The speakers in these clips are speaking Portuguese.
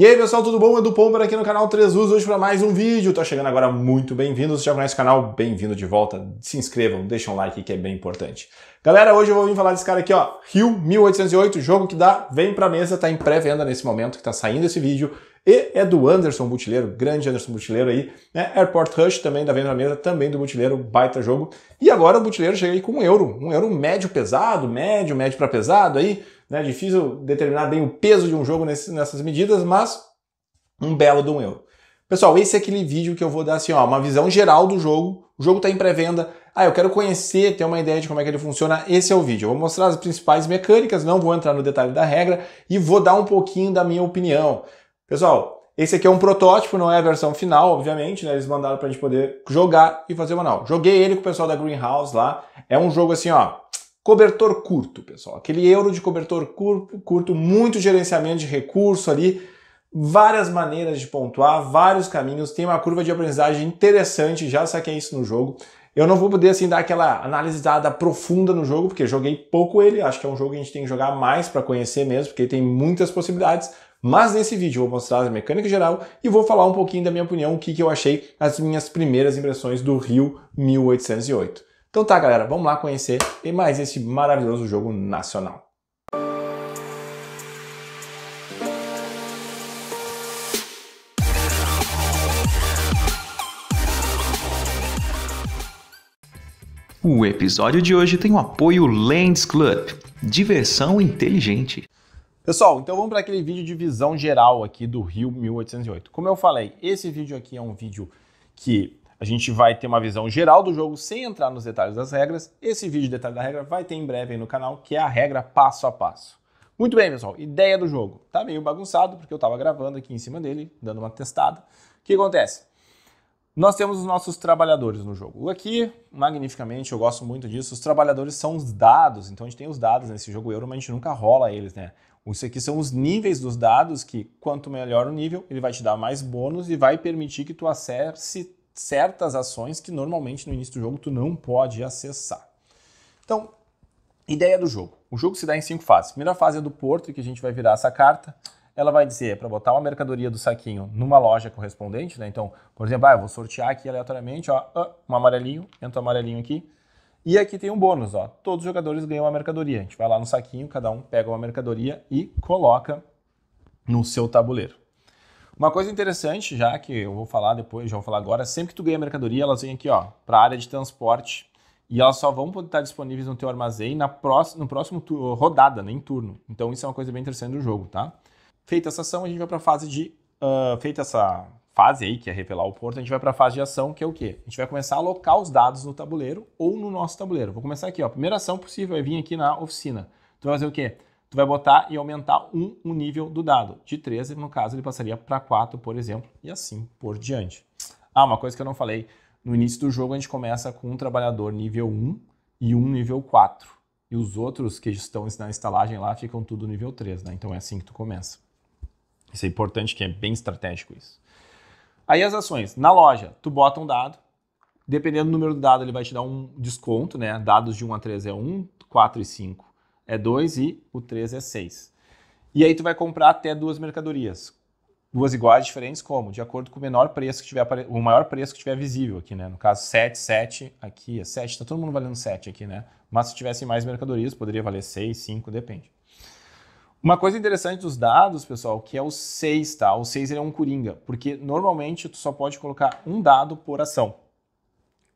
E aí pessoal, tudo bom? Edu Pomper aqui no canal 3 Us, hoje para mais um vídeo. Tá chegando agora, muito bem-vindo. Se já conhece o canal, bem-vindo de volta. Se inscrevam, deixem um like que é bem importante. Galera, hoje eu vou vir falar desse cara aqui, ó, Rio 1808, jogo que dá, vem pra mesa, tá em pré-venda nesse momento que tá saindo esse vídeo. E é do Anderson Butileiro, grande Anderson Butileiro aí, né? Airport Rush também da tá venda na mesa, também do Butileiro, baita jogo. E agora o Butileiro chega aí com um euro, um euro médio pesado, médio, médio para pesado aí, né? É difícil determinar bem o peso de um jogo nesse, nessas medidas, mas um belo de um euro. Pessoal, esse é aquele vídeo que eu vou dar assim, ó, uma visão geral do jogo. O jogo está em pré-venda. Ah, eu quero conhecer, ter uma ideia de como é que ele funciona. Esse é o vídeo. Eu vou mostrar as principais mecânicas, não vou entrar no detalhe da regra e vou dar um pouquinho da minha opinião. Pessoal, esse aqui é um protótipo, não é a versão final, obviamente, né? Eles mandaram para a gente poder jogar e fazer o manual. Joguei ele com o pessoal da Greenhouse lá. É um jogo assim, ó, Cobertor curto, pessoal. Aquele euro de cobertor curto, curto, muito gerenciamento de recurso ali, várias maneiras de pontuar, vários caminhos, tem uma curva de aprendizagem interessante, já saquei isso no jogo. Eu não vou poder assim dar aquela analisada profunda no jogo, porque joguei pouco ele, acho que é um jogo que a gente tem que jogar mais para conhecer mesmo, porque tem muitas possibilidades. Mas nesse vídeo eu vou mostrar a mecânica geral e vou falar um pouquinho da minha opinião, o que, que eu achei, as minhas primeiras impressões do Rio 1808. Então tá, galera, vamos lá conhecer mais esse maravilhoso jogo nacional. O episódio de hoje tem o apoio Lens Club, diversão inteligente. Pessoal, então vamos para aquele vídeo de visão geral aqui do Rio 1808. Como eu falei, esse vídeo aqui é um vídeo que a gente vai ter uma visão geral do jogo sem entrar nos detalhes das regras. Esse vídeo de detalhe da regra vai ter em breve aí no canal, que é a regra passo a passo. Muito bem, pessoal, ideia do jogo. Tá meio bagunçado porque eu estava gravando aqui em cima dele, dando uma testada. O que acontece? Nós temos os nossos trabalhadores no jogo. Aqui, magnificamente, eu gosto muito disso. Os trabalhadores são os dados, então a gente tem os dados nesse jogo euro, mas a gente nunca rola eles, né? Isso aqui são os níveis dos dados, que quanto melhor o nível, ele vai te dar mais bônus e vai permitir que tu acesse certas ações que normalmente no início do jogo tu não pode acessar. Então, ideia do jogo. O jogo se dá em cinco fases. Primeira fase é do porto, que a gente vai virar essa carta. Ela vai dizer para botar uma mercadoria do saquinho numa loja correspondente, né? Então, por exemplo, ah, eu vou sortear aqui aleatoriamente, ó, ah, um amarelinho, entra um amarelinho aqui. E aqui tem um bônus, ó. Todos os jogadores ganham uma mercadoria. A gente vai lá no saquinho, cada um pega uma mercadoria e coloca no seu tabuleiro. Uma coisa interessante, já que eu vou falar depois, já vou falar agora, sempre que tu ganha mercadoria, elas vêm aqui, ó, para a área de transporte. E elas só vão poder estar disponíveis no teu armazém na próxima, no próximo rodada, nem né, turno. Então isso é uma coisa bem interessante do jogo, tá? Feita essa ação, a gente vai para a fase de uh, feita essa fase aí, que é revelar o porto, a gente vai para a fase de ação, que é o quê? A gente vai começar a alocar os dados no tabuleiro ou no nosso tabuleiro. Vou começar aqui, ó. Primeira ação possível é vir aqui na oficina. Tu vai fazer o quê? tu vai botar e aumentar um, um nível do dado. De 13, no caso, ele passaria para 4, por exemplo, e assim por diante. Ah, uma coisa que eu não falei. No início do jogo, a gente começa com um trabalhador nível 1 e um nível 4. E os outros que estão na instalagem lá ficam tudo nível 3, né? Então é assim que tu começa. Isso é importante, que é bem estratégico isso. Aí as ações. Na loja, tu bota um dado. Dependendo do número do dado, ele vai te dar um desconto, né? Dados de 1 a 3 é 1, 4 e 5 é 2 e o 3 é 6. E aí tu vai comprar até duas mercadorias. Duas iguais, diferentes, como? De acordo com o menor preço que tiver, o maior preço que tiver visível aqui, né? No caso, 7, 7, aqui é 7, tá todo mundo valendo 7 aqui, né? Mas se tivesse mais mercadorias, poderia valer 6, 5, depende. Uma coisa interessante dos dados, pessoal, que é o 6, tá? O 6 ele é um coringa, porque normalmente tu só pode colocar um dado por ação.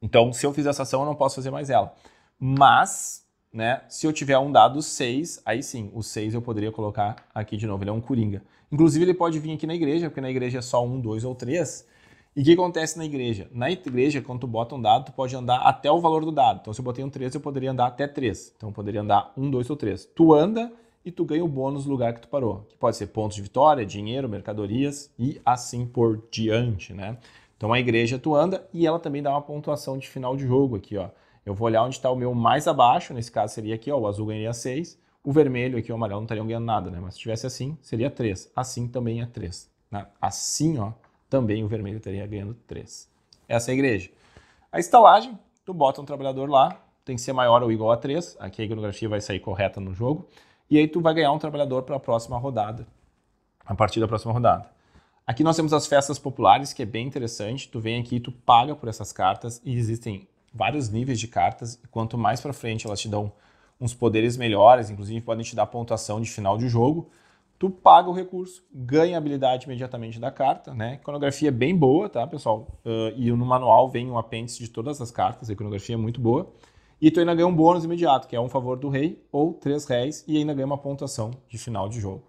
Então, se eu fiz essa ação, eu não posso fazer mais ela. Mas né? Se eu tiver um dado 6, aí sim, o 6 eu poderia colocar aqui de novo, ele é um coringa. Inclusive ele pode vir aqui na igreja, porque na igreja é só 1, 2 ou 3. E o que acontece na igreja? Na igreja, quando tu bota um dado, tu pode andar até o valor do dado. Então se eu botei um 3, eu poderia andar até 3. Então eu poderia andar 1, 2 ou 3. Tu anda e tu ganha o bônus no lugar que tu parou, que pode ser pontos de vitória, dinheiro, mercadorias e assim por diante, né? Então a igreja tu anda e ela também dá uma pontuação de final de jogo aqui, ó. Eu vou olhar onde está o meu mais abaixo, nesse caso seria aqui, ó, o azul ganharia 6, o vermelho aqui, o amarelo não estariam ganhando nada, né? Mas se tivesse assim, seria 3. Assim também é 3. Né? Assim, ó, também o vermelho estaria ganhando 3. Essa é a igreja. A estalagem, tu bota um trabalhador lá, tem que ser maior ou igual a 3, aqui a iconografia vai sair correta no jogo, e aí tu vai ganhar um trabalhador para a próxima rodada, a partir da próxima rodada. Aqui nós temos as festas populares, que é bem interessante, tu vem aqui, tu paga por essas cartas, e existem vários níveis de cartas e quanto mais para frente elas te dão uns poderes melhores, inclusive podem te dar pontuação de final de jogo. Tu paga o recurso, ganha a habilidade imediatamente da carta, né? Iconografia é bem boa, tá, pessoal? Uh, e no manual vem um apêndice de todas as cartas, a iconografia é muito boa. E tu ainda ganha um bônus imediato, que é um favor do rei ou três réis, e ainda ganha uma pontuação de final de jogo.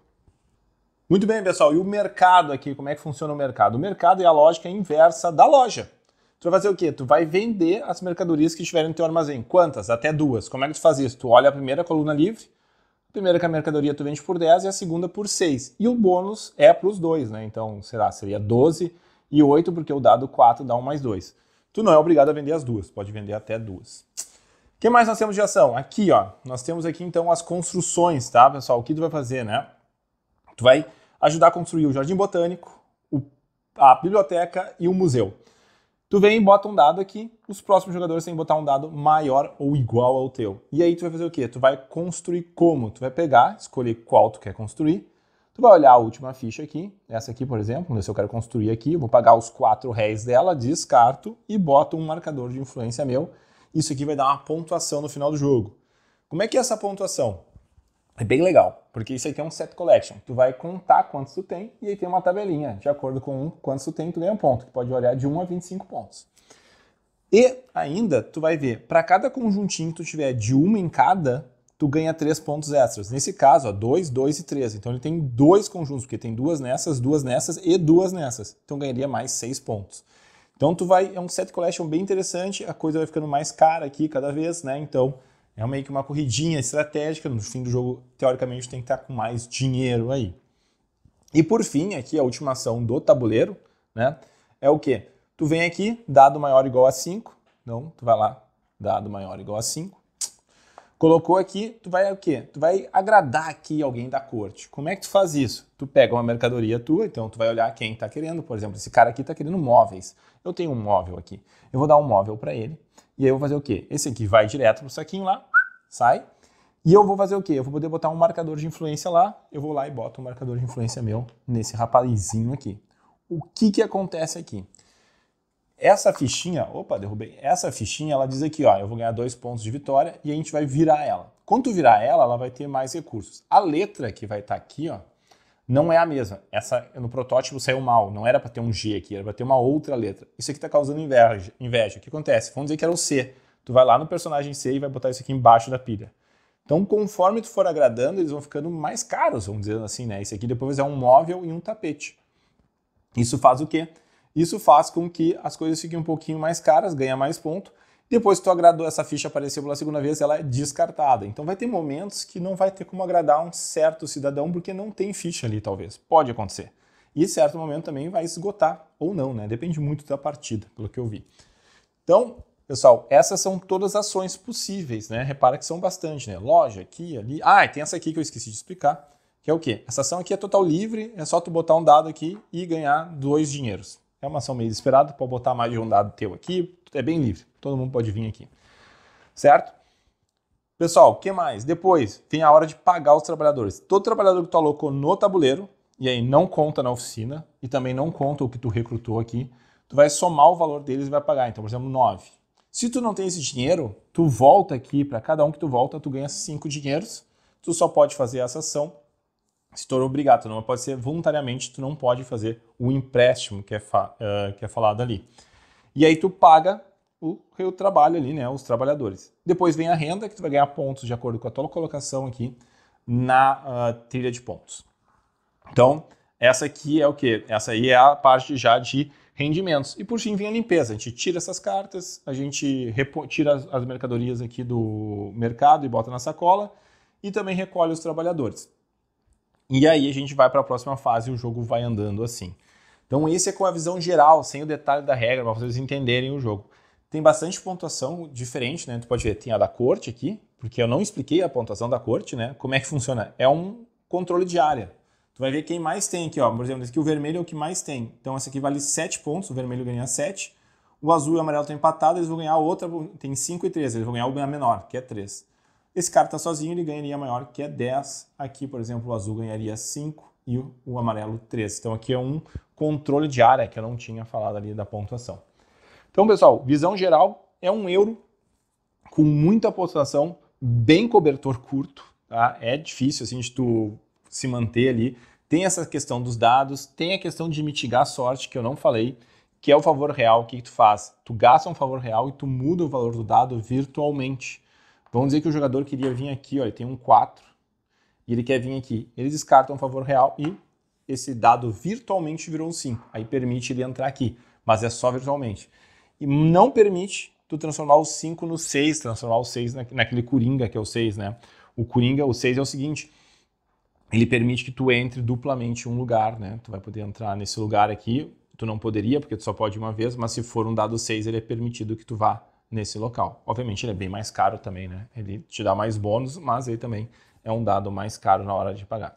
Muito bem, pessoal. E o mercado aqui, como é que funciona o mercado? O mercado é a lógica inversa da loja. Tu vai fazer o quê? Tu vai vender as mercadorias que estiverem no teu armazém. Quantas? Até duas. Como é que tu faz isso? Tu olha a primeira coluna livre, a primeira que a mercadoria tu vende por 10 e a segunda por 6. E o bônus é para os dois, né? Então, sei lá, seria 12 e 8, porque o dado 4 dá 1 mais 2. Tu não é obrigado a vender as duas, pode vender até duas. O que mais nós temos de ação? Aqui, ó, nós temos aqui então as construções, tá, pessoal? O que tu vai fazer, né? Tu vai ajudar a construir o jardim botânico, o, a biblioteca e o museu. Tu vem e bota um dado aqui, os próximos jogadores têm que botar um dado maior ou igual ao teu. E aí tu vai fazer o quê? Tu vai construir como? Tu vai pegar, escolher qual tu quer construir, tu vai olhar a última ficha aqui, essa aqui, por exemplo, né? se eu quero construir aqui, vou pagar os quatro réis dela, descarto e boto um marcador de influência meu. Isso aqui vai dar uma pontuação no final do jogo. Como é que é essa pontuação? É bem legal, porque isso aqui é um set collection. Tu vai contar quantos tu tem e aí tem uma tabelinha. De acordo com um, quantos tu tem, tu ganha um ponto, que pode variar de 1 a 25 pontos. E ainda, tu vai ver, para cada conjuntinho que tu tiver de uma em cada, tu ganha três pontos extras. Nesse caso, 2, dois, dois e três. Então ele tem dois conjuntos, porque tem duas nessas, duas nessas e duas nessas. Então ganharia mais seis pontos. Então tu vai, é um set collection bem interessante, a coisa vai ficando mais cara aqui cada vez, né? Então é meio que uma corridinha estratégica, no fim do jogo, teoricamente, tem que estar com mais dinheiro aí. E por fim, aqui a última ação do tabuleiro, né? É o quê? Tu vem aqui, dado maior ou igual a 5. Então, tu vai lá, dado maior ou igual a 5. Colocou aqui, tu vai o quê? Tu vai agradar aqui alguém da corte. Como é que tu faz isso? Tu pega uma mercadoria tua, então tu vai olhar quem está querendo. Por exemplo, esse cara aqui está querendo móveis. Eu tenho um móvel aqui. Eu vou dar um móvel para ele. E aí eu vou fazer o quê? Esse aqui vai direto pro saquinho lá, sai. E eu vou fazer o quê? Eu vou poder botar um marcador de influência lá, eu vou lá e boto um marcador de influência meu nesse rapazinho aqui. O que que acontece aqui? Essa fichinha, opa, derrubei. Essa fichinha, ela diz aqui, ó, eu vou ganhar dois pontos de vitória e a gente vai virar ela. Quando virar ela, ela vai ter mais recursos. A letra que vai estar tá aqui, ó, não é a mesma. Essa no protótipo saiu mal, não era para ter um G aqui, era para ter uma outra letra. Isso aqui está causando inveja, inveja. O que acontece? Vamos dizer que era o C. Tu vai lá no personagem C e vai botar isso aqui embaixo da pilha. Então, conforme tu for agradando, eles vão ficando mais caros, vamos dizer assim, né? Isso aqui depois é um móvel e um tapete. Isso faz o quê? Isso faz com que as coisas fiquem um pouquinho mais caras, ganha mais ponto, depois que tu agradou, essa ficha apareceu pela segunda vez, ela é descartada. Então vai ter momentos que não vai ter como agradar um certo cidadão porque não tem ficha ali, talvez. Pode acontecer. E certo momento também vai esgotar ou não, né? Depende muito da partida, pelo que eu vi. Então, pessoal, essas são todas as ações possíveis, né? Repara que são bastante, né? Loja aqui, ali. Ah, e tem essa aqui que eu esqueci de explicar, que é o quê? Essa ação aqui é total livre, é só tu botar um dado aqui e ganhar dois dinheiros. É uma ação meio desesperada, pode botar mais de um dado teu aqui, é bem livre. Todo mundo pode vir aqui. Certo? Pessoal, o que mais? Depois, tem a hora de pagar os trabalhadores. Todo trabalhador que tu alocou no tabuleiro, e aí não conta na oficina, e também não conta o que tu recrutou aqui, tu vai somar o valor deles e vai pagar. Então, por exemplo, 9. Se tu não tem esse dinheiro, tu volta aqui, para cada um que tu volta, tu ganha cinco dinheiros. Tu só pode fazer essa ação se for obrigado, não pode ser voluntariamente, tu não pode fazer o empréstimo que é, uh, que é falado ali. E aí tu paga o, o trabalho ali, né, os trabalhadores. Depois vem a renda, que tu vai ganhar pontos de acordo com a tua colocação aqui na uh, trilha de pontos. Então, essa aqui é o que? Essa aí é a parte já de rendimentos. E por fim vem a limpeza. A gente tira essas cartas, a gente tira as, as mercadorias aqui do mercado e bota na sacola e também recolhe os trabalhadores. E aí a gente vai para a próxima fase e o jogo vai andando assim. Então esse é com a visão geral, sem o detalhe da regra, para vocês entenderem o jogo. Tem bastante pontuação diferente, né? Tu pode ver, tem a da corte aqui, porque eu não expliquei a pontuação da corte, né? Como é que funciona? É um controle de área. Tu vai ver quem mais tem aqui, ó. Por exemplo, esse aqui o vermelho é o que mais tem. Então esse aqui vale 7 pontos, o vermelho ganha 7. O azul e o amarelo estão empatados, eles vão ganhar outra, tem 5 e 3, eles vão ganhar uma menor, que é 3. Esse cara está sozinho, ele ganharia maior, que é 10. Aqui, por exemplo, o azul ganharia 5 e o, o amarelo 3. Então aqui é um controle de área que eu não tinha falado ali da pontuação. Então, pessoal, visão geral é um euro com muita pontuação, bem cobertor curto, tá? É difícil assim de tu se manter ali. Tem essa questão dos dados, tem a questão de mitigar a sorte que eu não falei, que é o favor real, o que, que tu faz? Tu gasta um favor real e tu muda o valor do dado virtualmente. Vamos dizer que o jogador queria vir aqui, olha, tem um 4, e ele quer vir aqui. Ele descarta um favor real e esse dado virtualmente virou um 5. Aí permite ele entrar aqui, mas é só virtualmente. E não permite tu transformar o 5 no 6, transformar o 6 naquele coringa que é o 6, né? O coringa, o 6 é o seguinte, ele permite que tu entre duplamente um lugar, né? Tu vai poder entrar nesse lugar aqui, tu não poderia porque tu só pode uma vez, mas se for um dado 6, ele é permitido que tu vá nesse local. Obviamente ele é bem mais caro também, né? Ele te dá mais bônus, mas ele também é um dado mais caro na hora de pagar.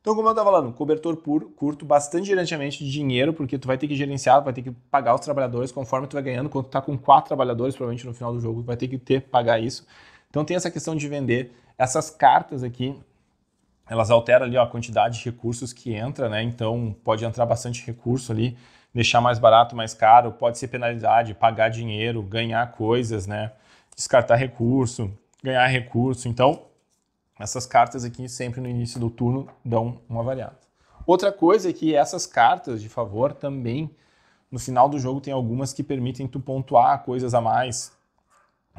Então, como eu estava falando, cobertor puro, curto, bastante gerenciamento de dinheiro, porque tu vai ter que gerenciar, vai ter que pagar os trabalhadores conforme tu vai ganhando. Quando tu está com quatro trabalhadores, provavelmente no final do jogo, vai ter que ter pagar isso. Então tem essa questão de vender. Essas cartas aqui, elas alteram ali ó, a quantidade de recursos que entra, né? Então pode entrar bastante recurso ali, deixar mais barato, mais caro, pode ser penalidade, pagar dinheiro, ganhar coisas, né? Descartar recurso, ganhar recurso. Então essas cartas aqui, sempre no início do turno, dão uma variada. Outra coisa é que essas cartas de favor também, no final do jogo, tem algumas que permitem tu pontuar coisas a mais.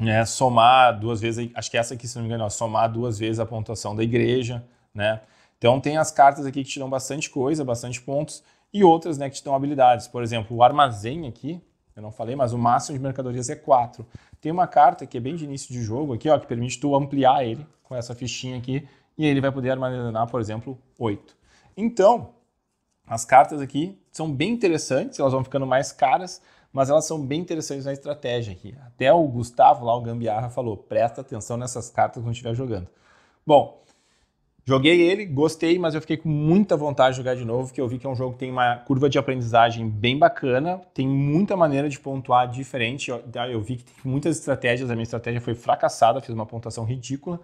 Né? Somar duas vezes, acho que essa aqui, se não me engano, ó, é somar duas vezes a pontuação da igreja. Né? Então tem as cartas aqui que te dão bastante coisa, bastante pontos, e outras né, que te dão habilidades. Por exemplo, o armazém aqui, eu não falei, mas o máximo de mercadorias é 4. Tem uma carta que é bem de início de jogo aqui, ó, que permite tu ampliar ele com essa fichinha aqui, e ele vai poder armazenar, por exemplo, 8. Então, as cartas aqui são bem interessantes, elas vão ficando mais caras, mas elas são bem interessantes na estratégia aqui. Até o Gustavo lá, o Gambiarra, falou, presta atenção nessas cartas quando estiver jogando. Bom, Joguei ele, gostei, mas eu fiquei com muita vontade de jogar de novo, porque eu vi que é um jogo que tem uma curva de aprendizagem bem bacana, tem muita maneira de pontuar diferente. Eu, tá, eu vi que tem muitas estratégias, a minha estratégia foi fracassada, fiz uma pontuação ridícula,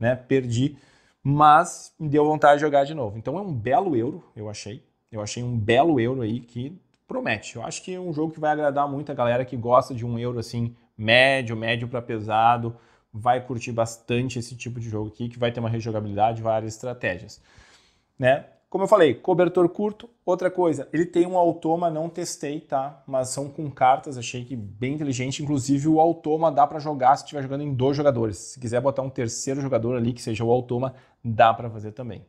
né? Perdi, mas me deu vontade de jogar de novo. Então é um belo euro, eu achei. Eu achei um belo euro aí que promete. Eu acho que é um jogo que vai agradar muito a galera que gosta de um euro assim, médio, médio para pesado vai curtir bastante esse tipo de jogo aqui, que vai ter uma rejogabilidade, várias estratégias. Né? Como eu falei, cobertor curto. Outra coisa, ele tem um automa, não testei, tá? Mas são com cartas, achei que bem inteligente. Inclusive, o automa dá para jogar se estiver jogando em dois jogadores. Se quiser botar um terceiro jogador ali, que seja o automa, dá para fazer também.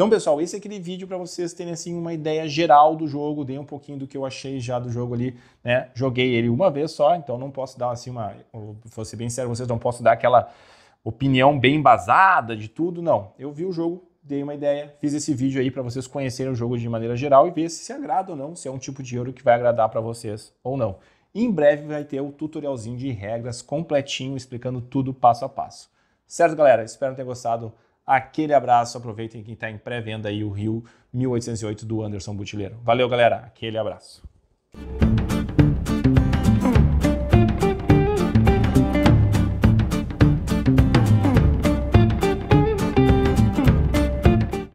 Então, pessoal, esse é aquele vídeo para vocês terem assim uma ideia geral do jogo, dei um pouquinho do que eu achei já do jogo ali, né? Joguei ele uma vez só, então não posso dar assim uma, vou ser bem sério, vocês não posso dar aquela opinião bem embasada de tudo, não. Eu vi o jogo, dei uma ideia, fiz esse vídeo aí para vocês conhecerem o jogo de maneira geral e ver se se agrada ou não, se é um tipo de euro que vai agradar para vocês ou não. em breve vai ter o tutorialzinho de regras completinho explicando tudo passo a passo. Certo, galera? Espero ter gostado. Aquele abraço, aproveitem quem está em pré-venda aí o Rio 1808 do Anderson Butileiro. Valeu, galera. Aquele abraço.